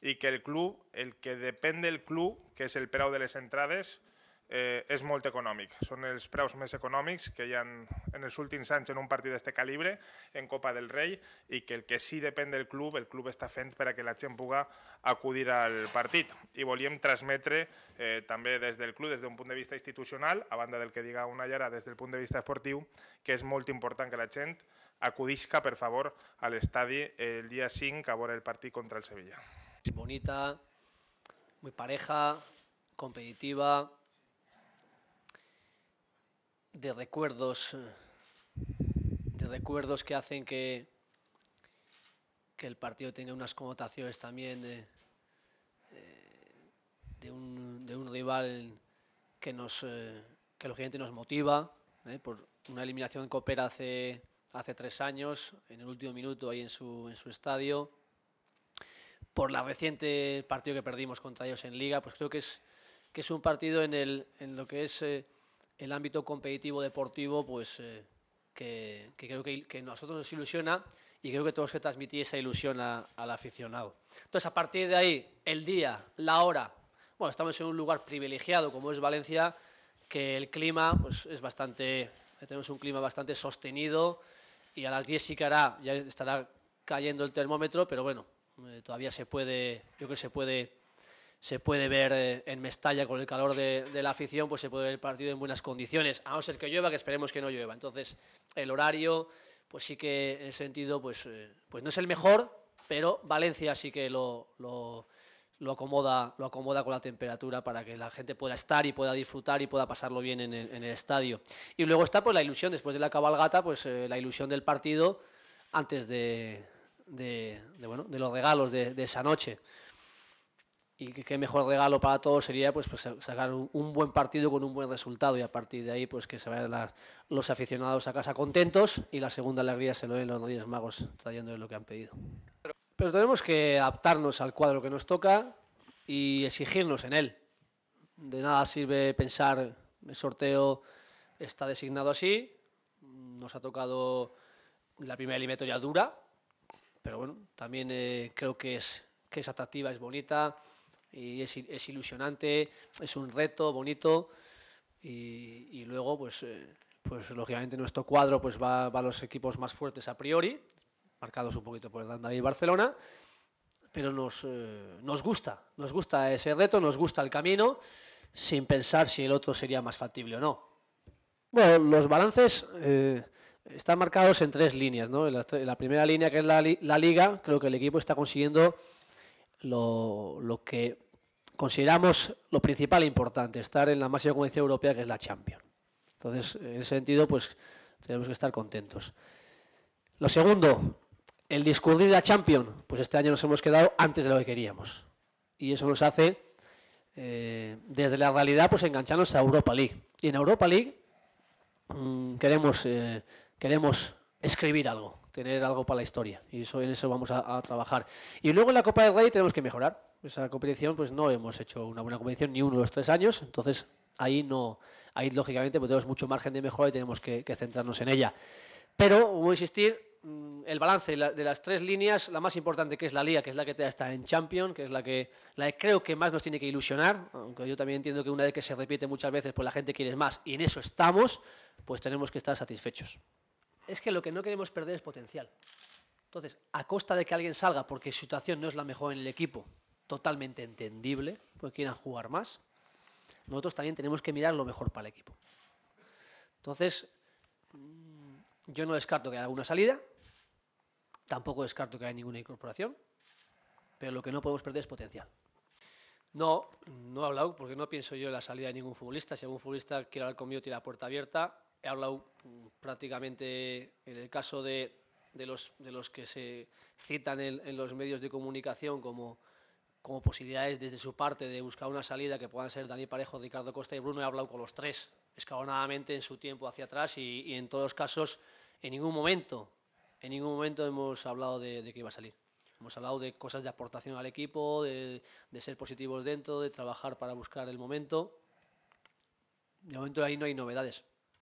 Y que el club, el que depende el club, que es el perao de las entradas... eh, és molt econòmic. Són els preus més econòmics que hi ha en els últims anys en un partit d'aquest calibre, en Copa del Rei, i que el que sí depèn del club, el club està fent per a que la gent puga acudir al partit. I volíem transmetre eh, també des del club, des d'un punt de vista institucional, a banda del que diga una llara des del punt de vista esportiu, que és molt important que la gent acudisca, per favor, a l'estadi el dia 5 a veure el partit contra el Sevilla. Bonita, muy pareja, competitiva, de recuerdos, eh, de recuerdos que hacen que, que el partido tenga unas connotaciones también de, eh, un, de rival que, nos, eh, que lógicamente nos motiva por una eliminación que opera hace, hace tres años, en el último minuto ahí en su, en su estadio, por la reciente partido que perdimos contra ellos en Liga, pues creo que es, que es un partido en, el, en lo que es el ámbito competitivo deportivo, pues eh, que, que, creo que, que, nosotros nos ilusiona y creo que tenemos que transmitir esa ilusión a, al aficionado. Entonces, a partir de ahí, el día, la hora, bueno, estamos en un lugar privilegiado como es Valencia, que el clima pues, es bastante, tenemos un clima bastante sostenido y a las 10 sí que ya estará cayendo el termómetro, pero bueno, eh, todavía se puede, yo creo que se puede se puede ver eh, en Mestalla con el calor de, la afición, pues se puede ver el partido en buenas condiciones, a no ser que llueva, que esperemos que no llueva. Entonces, el horario, pues sí que en sentido, pues, eh, pues no es el mejor, pero Valencia sí que lo, lo, acomoda, lo acomoda con la temperatura para que la gente pueda estar y pueda disfrutar y pueda pasarlo bien en el, estadio. Y luego está pues la ilusión, después de la cabalgata, pues eh, la ilusión del partido antes de, de, los regalos de esa noche y qué mejor regalo para todos sería pues, pues sacar un buen partido con un buen resultado y a partir de ahí pues que se vayan los aficionados a casa contentos y la segunda alegría se lo den los Reyes Magos trayéndoles lo que han pedido. Pero tenemos que adaptarnos al cuadro que nos toca y exigirnos en él. De nada sirve pensar el sorteo está designado así, nos ha tocado la primera eliminatoria dura, pero bueno, también eh, creo que es, que es atractiva, es bonita y es, ilusionante, es un reto bonito y, luego, pues, eh, pues lógicamente nuestro cuadro pues va, va, a los equipos más fuertes a priori, marcados un poquito por el y Barcelona, pero nos, eh, nos gusta, nos gusta ese reto, nos gusta el camino, sin pensar si el otro sería más factible o no. Bueno, los balances eh, están marcados en tres líneas. ¿no? En la, primera línea, que es la, la, liga, creo que el equipo está consiguiendo lo, lo que consideramos lo principal e importante, estar en la máxima competencia europea que es la Champions. Entonces, en ese sentido, pues tenemos que estar contentos. Lo segundo, el discurrir de la Champions, pues este año nos hemos quedado antes de lo que queríamos. Y eso nos hace, eh, desde la realidad, pues engancharnos a Europa League. Y en Europa League mm, queremos, eh, queremos escribir algo, tener algo para la historia. Y eso, en eso vamos a, a trabajar. Y luego en la Copa del Rey tenemos que mejorar esa competición pues no hemos hecho una buena competición ni uno de los tres años, entonces ahí no, ahí lógicamente pues, tenemos mucho margen de mejora y tenemos que, centrarnos en ella. Pero, voy a insistir, mm, el balance de las tres líneas, la más importante que es la Liga, que es la que está en Champions, que es la que, la creo que más nos tiene que ilusionar, aunque yo también entiendo que una vez que se repite muchas veces, pues la gente quiere más, y en eso estamos, pues tenemos que estar satisfechos. Es que lo que no queremos perder es potencial. Entonces, a costa de que alguien salga porque su situación no es la mejor en el equipo, totalmente entendible, porque quieran jugar más, nosotros también tenemos que mirar lo mejor para el equipo. Entonces, mm, yo no descarto que haya alguna salida, tampoco descarto que haya ninguna incorporación, pero lo que no podemos perder es potencial. No, no he hablado, porque no pienso yo en la salida de ningún futbolista. Si algún futbolista quiere hablar conmigo, tiene la puerta abierta. He hablado mm, prácticamente en el caso de, los, de los que se citan en los medios de comunicación como como posibilidades desde su parte de buscar una salida que puedan ser Dani Parejo, Ricardo Costa y Bruno. He hablado con los tres escabonadamente en su tiempo hacia atrás y, en todos los casos en ningún momento, en ningún momento hemos hablado de, que iba a salir. Hemos hablado de cosas de aportación al equipo, de ser positivos dentro, de trabajar para buscar el momento. De momento ahí no hay novedades.